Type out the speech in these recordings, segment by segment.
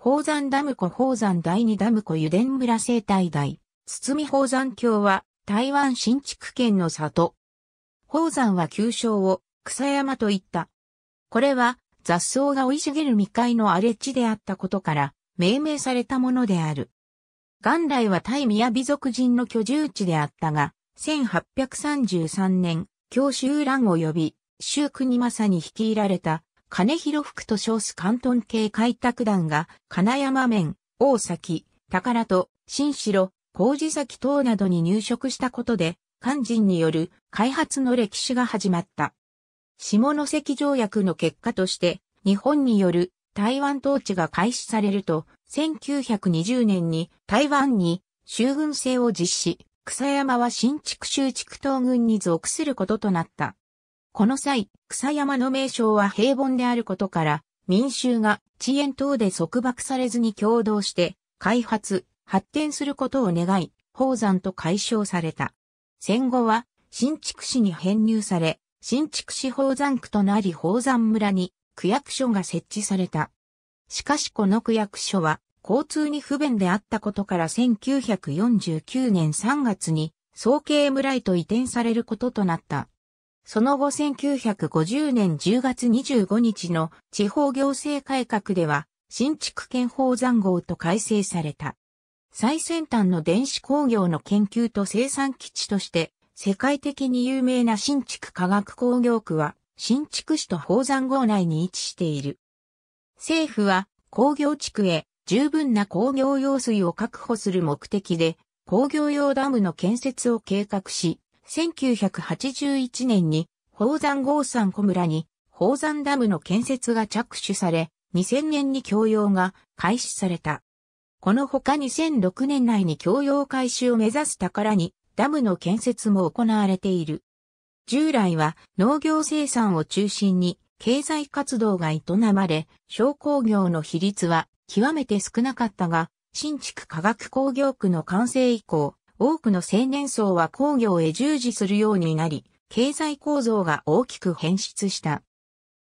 宝山ダム湖宝山第二ダム湖油田村生態大、堤宝山峡は台湾新築県の里。宝山は旧称を草山と言った。これは雑草が生い茂る未開の荒れ地であったことから命名されたものである。元来はタイ宮美族人の居住地であったが、1833年、教習乱を呼び、州国政に率いられた金広福と称す関東系開拓団が、金山面、大崎、宝と、新城、麹崎等などに入植したことで、肝心による開発の歴史が始まった。下関条約の結果として、日本による台湾統治が開始されると、1920年に台湾に州軍制を実施、草山は新築州築東軍に属することとなった。この際、草山の名称は平凡であることから、民衆が遅延等で束縛されずに共同して、開発、発展することを願い、宝山と解消された。戦後は、新築市に編入され、新築市宝山区となり宝山村に区役所が設置された。しかしこの区役所は交通に不便であったことから1949年3月に総計村へと移転されることとなった。その後1950年10月25日の地方行政改革では、新築建法残号と改正された。最先端の電子工業の研究と生産基地として、世界的に有名な新築科学工業区は、新築市と宝山号内に位置している。政府は、工業地区へ十分な工業用水を確保する目的で、工業用ダムの建設を計画し、1981年に宝山豪山小村に宝山ダムの建設が着手され、2000年に供用が開始された。このほか2006年内に供用開始を目指す宝にダムの建設も行われている。従来は農業生産を中心に経済活動が営まれ、商工業の比率は極めて少なかったが、新築科学工業区の完成以降、多くの青年層は工業へ従事するようになり、経済構造が大きく変質した。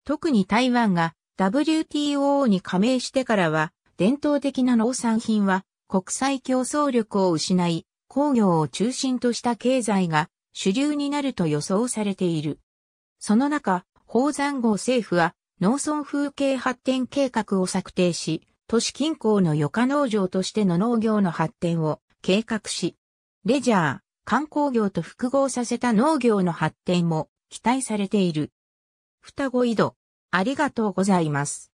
特に台湾が WTO に加盟してからは、伝統的な農産品は国際競争力を失い、工業を中心とした経済が主流になると予想されている。その中、宝山号政府は農村風景発展計画を策定し、都市近郊の余暇農場としての農業の発展を計画し、レジャー、観光業と複合させた農業の発展も期待されている。双子井戸、ありがとうございます。